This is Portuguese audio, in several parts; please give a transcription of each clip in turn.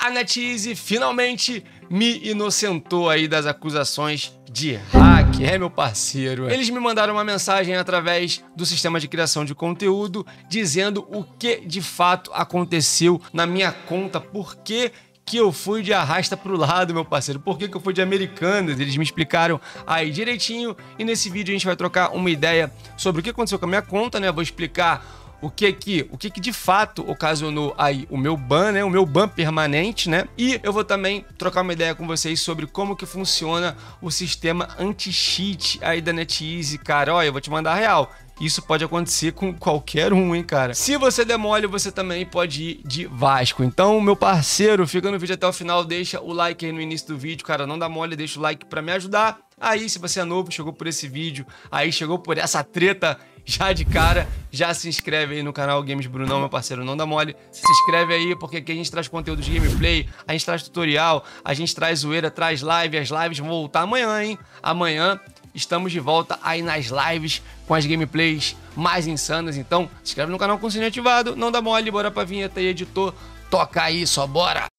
a NetEase finalmente me inocentou aí das acusações de hack, é meu parceiro. Eles me mandaram uma mensagem através do sistema de criação de conteúdo dizendo o que de fato aconteceu na minha conta, por que que eu fui de arrasta pro lado, meu parceiro? Por que, que eu fui de americanas? Eles me explicaram aí direitinho e nesse vídeo a gente vai trocar uma ideia sobre o que aconteceu com a minha conta, né? vou explicar o que que, o que que de fato ocasionou aí o meu ban, né? O meu ban permanente, né? E eu vou também trocar uma ideia com vocês sobre como que funciona o sistema anti-cheat aí da NetEase, cara. Olha, eu vou te mandar a real. Isso pode acontecer com qualquer um, hein, cara. Se você der mole, você também pode ir de Vasco. Então, meu parceiro, fica no vídeo até o final, deixa o like aí no início do vídeo, cara. Não dá mole, deixa o like para me ajudar. Aí, se você é novo, chegou por esse vídeo, aí chegou por essa treta já de cara, já se inscreve aí no canal Games Brunão, meu parceiro, não dá mole. Se inscreve aí, porque aqui a gente traz conteúdo de gameplay, a gente traz tutorial, a gente traz zoeira, traz live, as lives vão voltar amanhã, hein? Amanhã estamos de volta aí nas lives com as gameplays mais insanas. Então, se inscreve no canal com o sininho ativado, não dá mole, bora pra vinheta aí, editor, toca aí, só bora!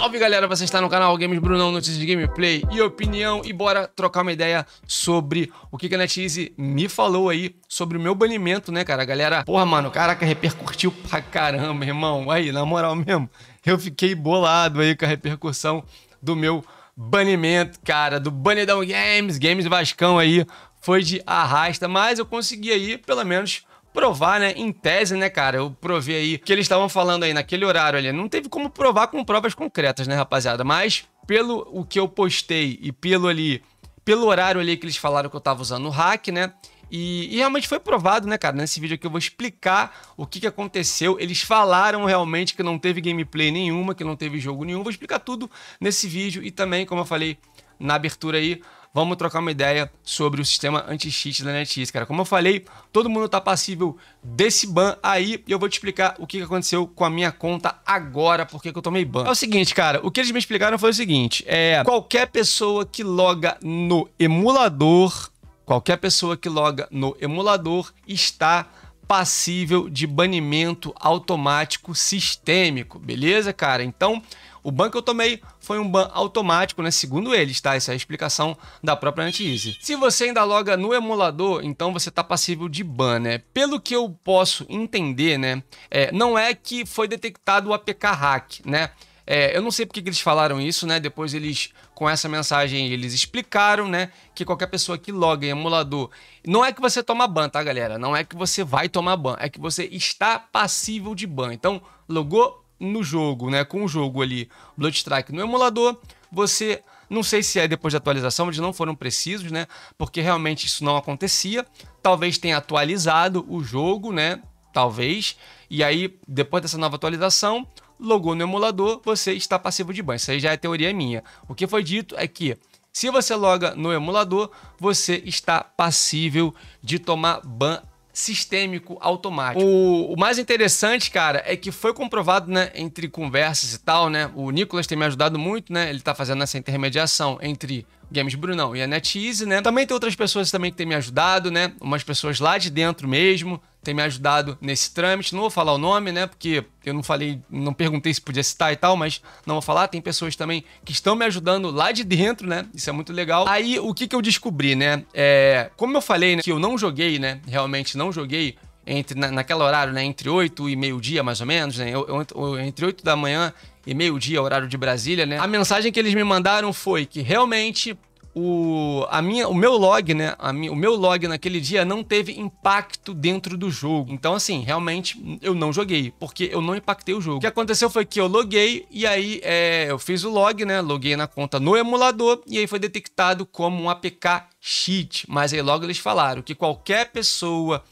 Salve galera, você está no canal Games Brunão, notícias de gameplay e opinião e bora trocar uma ideia sobre o que, a NetEase me falou aí sobre o meu banimento, né cara? galera, porra mano, caraca, repercutiu pra caramba, irmão. Aí, na moral mesmo, eu fiquei bolado aí com a repercussão do meu banimento, cara, do Banidão Games, Games Vascão aí, foi de arrasta, mas eu consegui aí pelo menos provar, né? Em tese, né, cara? Eu provei aí que eles estavam falando aí naquele horário ali. Não teve como provar com provas concretas, né, rapaziada? Mas pelo o que eu postei e pelo ali, pelo horário ali que eles falaram que eu tava usando o hack, né? E, e, realmente foi provado, né, cara? Nesse vídeo aqui eu vou explicar o que, que aconteceu. Eles falaram realmente que não teve gameplay nenhuma, que não teve jogo nenhum. Vou explicar tudo nesse vídeo e também, como eu falei na abertura aí, vamos trocar uma ideia sobre o sistema anti-cheat da NetEase, cara. Como eu falei, todo mundo tá passível desse ban aí e eu vou te explicar o que aconteceu com a minha conta agora, porque que eu tomei ban. É o seguinte, cara, o que eles me explicaram foi o seguinte, é qualquer pessoa que loga no emulador, qualquer pessoa que loga no emulador está passível de banimento automático sistêmico, beleza, cara? Então, o ban que eu tomei foi um ban automático, né? Segundo eles, tá? Essa é a explicação da própria Antise. Se você ainda loga no emulador, então você tá passível de ban, né? Pelo que eu posso entender, né? É, não é que foi detectado o APK hack, né? É, eu não sei porque que eles falaram isso, né? Depois eles, com essa mensagem, eles explicaram, né? Que qualquer pessoa que loga em emulador. Não é que você toma ban, tá, galera? Não é que você vai tomar ban. É que você está passível de ban. Então, logou, no jogo, né, com o jogo ali, Bloodstrike no emulador, você não sei se é depois da atualização, eles não foram precisos, né? Porque realmente isso não acontecia. Talvez tenha atualizado o jogo, né? Talvez. E aí, depois dessa nova atualização, logou no emulador, você está passivo de ban. Isso aí já é teoria minha. O que foi dito é que se você loga no emulador, você está passível de tomar ban sistêmico automático. O, o, mais interessante, cara, é que foi comprovado, né, entre conversas e tal, né? O Nicolas tem me ajudado muito, né? Ele tá fazendo essa intermediação entre Games Brunão e a NetEasy, né? Também tem outras pessoas também que têm me ajudado, né? Umas pessoas lá de dentro mesmo têm me ajudado nesse trâmite. Não vou falar o nome, né? Porque eu não falei, não perguntei se podia citar e tal, mas não vou falar. Tem pessoas também que estão me ajudando lá de dentro, né? Isso é muito legal. Aí o que, que eu descobri, né? É, como eu falei, né? Que eu não joguei, né? Realmente não joguei entre na, naquela horário, né, entre 8 e meio-dia mais ou menos, né, eu, eu, entre 8 da manhã e meio-dia, horário de Brasília, né? A mensagem que eles me mandaram foi que realmente o, a minha, o meu log, né? A minha, o meu log naquele dia não teve impacto dentro do jogo. Então, assim, realmente eu não joguei, porque eu não impactei o jogo. O que aconteceu foi que eu loguei e aí é, eu fiz o log, né? Loguei na conta no emulador e aí foi detectado como um APK cheat. Mas aí logo eles falaram que qualquer pessoa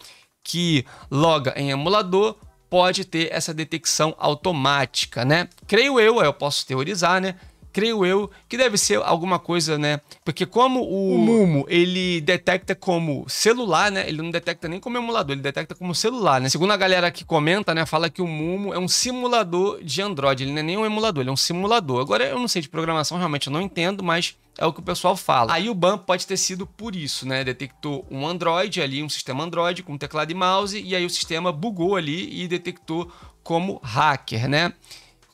que loga em emulador pode ter essa detecção automática, né? Creio eu, é, eu posso teorizar, né? creio eu que deve ser alguma coisa, né? Porque como o Mumo, ele detecta como celular, né? Ele não detecta nem como emulador, ele detecta como celular, né? Segundo a galera que comenta, né, fala que o Mumo é um simulador de Android, ele não é nem um emulador, ele é um simulador. Agora eu não sei de programação, realmente eu não entendo, mas é o que o pessoal fala. Aí o ban pode ter sido por isso, né? Detectou um Android ali, um sistema Android com teclado e mouse, e aí o sistema bugou ali e detectou como hacker, né?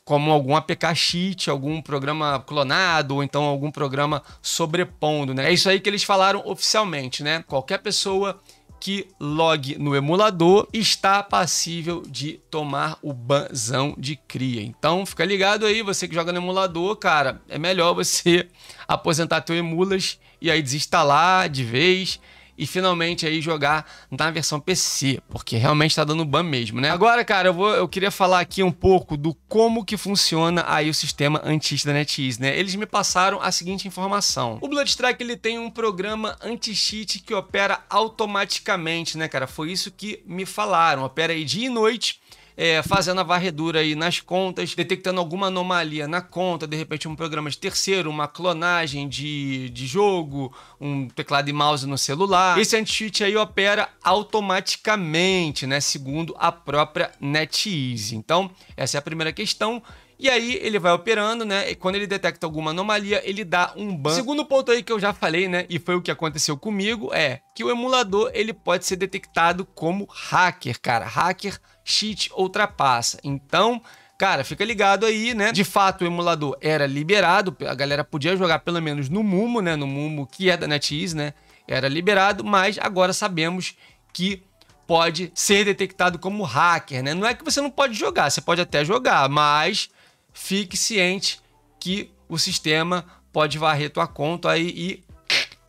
como algum APK cheat, algum programa clonado, ou então algum programa sobrepondo, né? É isso aí que eles falaram oficialmente, né? Qualquer pessoa que logue no emulador está passível de tomar o banzão de cria. Então fica ligado aí, você que joga no emulador, cara, é melhor você aposentar teu emulas e aí desinstalar de vez e finalmente aí jogar na versão PC, porque realmente está dando ban mesmo, né? Agora, cara, eu, vou, eu queria falar aqui um pouco do como que funciona aí o sistema anti-cheat da NetEase, né? Eles me passaram a seguinte informação. O Bloodstrike, ele tem um programa anti-cheat que opera automaticamente, né, cara? Foi isso que me falaram, opera aí dia e noite, é, fazendo a varredura aí nas contas, detectando alguma anomalia na conta, de repente um programa de terceiro, uma clonagem de, de jogo, um teclado e mouse no celular. Esse anti-cheat aí opera automaticamente, né? Segundo a própria NetEase. Então, essa é a primeira questão. E aí ele vai operando, né? E quando ele detecta alguma anomalia, ele dá um ban. Segundo ponto aí que eu já falei, né? E foi o que aconteceu comigo, é que o emulador ele pode ser detectado como hacker, cara. Hacker, cheat ultrapassa. Então, Cara, fica ligado aí, né? De fato, o emulador era liberado, a galera podia jogar pelo menos no Mumo, né? No Mumo que é da NetEase, né? Era liberado, mas agora sabemos que pode ser detectado como hacker, né? Não é que você não pode jogar, você pode até jogar, mas fique ciente que o sistema pode varrer tua conta aí e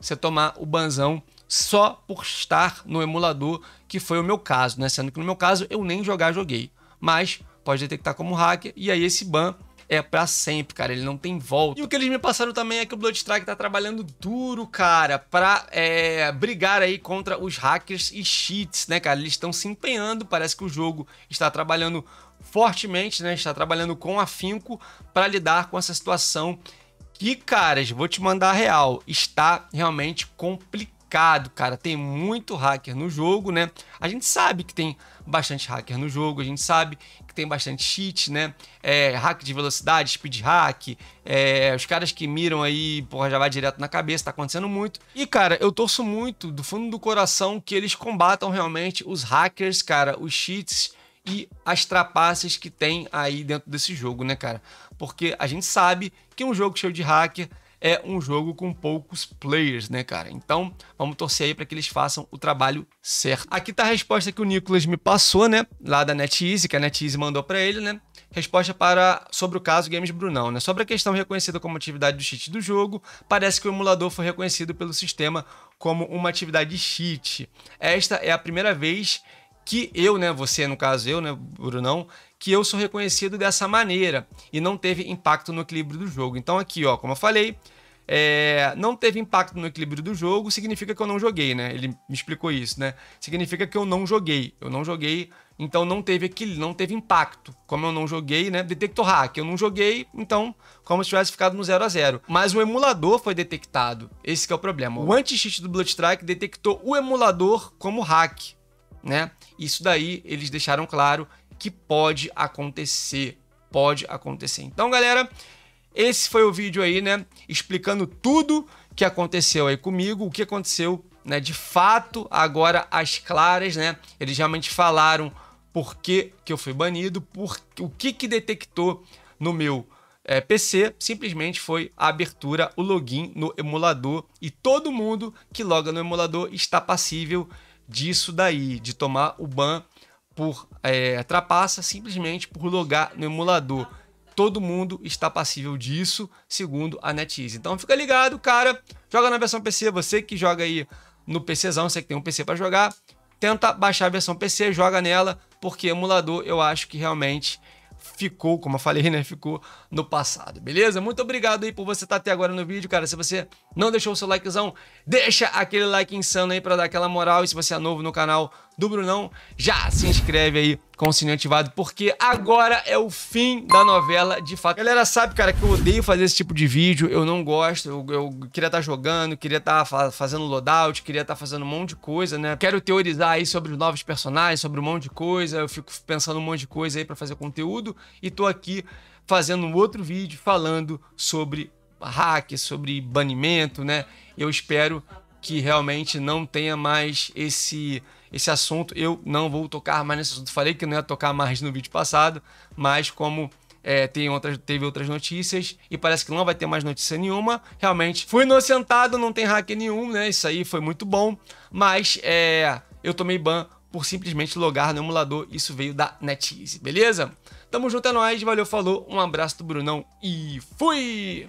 você tomar o banzão só por estar no emulador, que foi o meu caso, né? Sendo que no meu caso eu nem jogar joguei, mas pode detectar como hacker e aí esse ban é para sempre, cara. Ele não tem volta. E o que eles me passaram também é que o Bloodstrike tá trabalhando duro, cara, pra é, brigar aí contra os hackers e cheats, né, cara? Eles estão se empenhando. Parece que o jogo está trabalhando fortemente, né? Está trabalhando com afinco para lidar com essa situação que, caras, vou te mandar a real, está realmente complicado, cara. Tem muito hacker no jogo, né? A gente sabe que tem bastante hacker no jogo, a gente sabe que tem bastante cheat, né? É, hack de velocidade, speed hack, é, os caras que miram aí, porra, já vai direto na cabeça, tá acontecendo muito. E, cara, eu torço muito, do fundo do coração, que eles combatam realmente os hackers, cara, os cheats e as trapaças que tem aí dentro desse jogo, né, cara? Porque a gente sabe que um jogo cheio de hacker é um jogo com poucos players, né, cara? Então, vamos torcer aí para que eles façam o trabalho certo. Aqui tá a resposta que o Nicolas me passou, né, lá da NetEasy, que a NetEasy mandou para ele, né? Resposta para sobre o caso Games Brunão, né? Sobre a questão reconhecida como atividade de cheat do jogo, parece que o emulador foi reconhecido pelo sistema como uma atividade cheat. Esta é a primeira vez que eu, né, você no caso eu, né, Brunão, que eu sou reconhecido dessa maneira e não teve impacto no equilíbrio do jogo. Então aqui, ó, como eu falei, é, não teve impacto no equilíbrio do jogo, significa que eu não joguei, né? Ele me explicou isso, né? Significa que eu não joguei, eu não joguei, então não teve equilíbrio, não teve impacto. Como eu não joguei, né? Detector hack, ah, eu não joguei, então como se tivesse ficado no 0 a 0 Mas o emulador foi detectado, esse é o problema. O anti-cheat do Bloodstrike detectou o emulador como hack, né? Isso daí eles deixaram claro que pode acontecer, pode acontecer. Então, galera, esse foi o vídeo aí, né, explicando tudo que aconteceu aí comigo, o que aconteceu, né, de fato, agora as claras, né? Eles realmente falaram por que, que eu fui banido, por o que que detectou no meu é, eh, PC simplesmente foi a abertura, o login no emulador e todo mundo que loga no emulador está passível disso daí, de tomar o ban por é, trapaça simplesmente por logar no emulador. Todo mundo está passível disso, segundo a NetEase. Então fica ligado, cara. Joga na versão PC, você que joga aí no PCzão, você que tem um PC para jogar, tenta baixar a versão PC, joga nela, porque emulador eu acho que realmente ficou, como eu falei, né? Ficou no passado, beleza? Muito obrigado aí por você estar até agora no vídeo, cara. Se você não deixou o seu likezão, deixa aquele like insano aí para dar aquela moral. E se você é novo no canal, do Brunão, já se inscreve aí com o sininho ativado, porque agora é o fim da novela, de fato. Galera, sabe, cara, que eu odeio fazer esse tipo de vídeo, eu não gosto, eu, eu queria estar tá jogando, queria estar tá fazendo loadout, queria estar tá fazendo um monte de coisa, né? Quero teorizar aí sobre os novos personagens, sobre um monte de coisa, eu fico pensando um monte de coisa aí para fazer conteúdo, e tô aqui fazendo um outro vídeo falando sobre hack, sobre banimento, né? Eu espero que realmente não tenha mais esse esse assunto eu não vou tocar mais nesse assunto. Falei que não ia tocar mais no vídeo passado, mas como é, tem outras, teve outras notícias e parece que não vai ter mais notícia nenhuma. Realmente, fui inocentado, não tem hack nenhum, né? Isso aí foi muito bom, mas é, eu tomei ban por simplesmente logar no emulador. Isso veio da NetEase, beleza? Tamo junto, é nóis, valeu, falou, um abraço do Brunão e fui!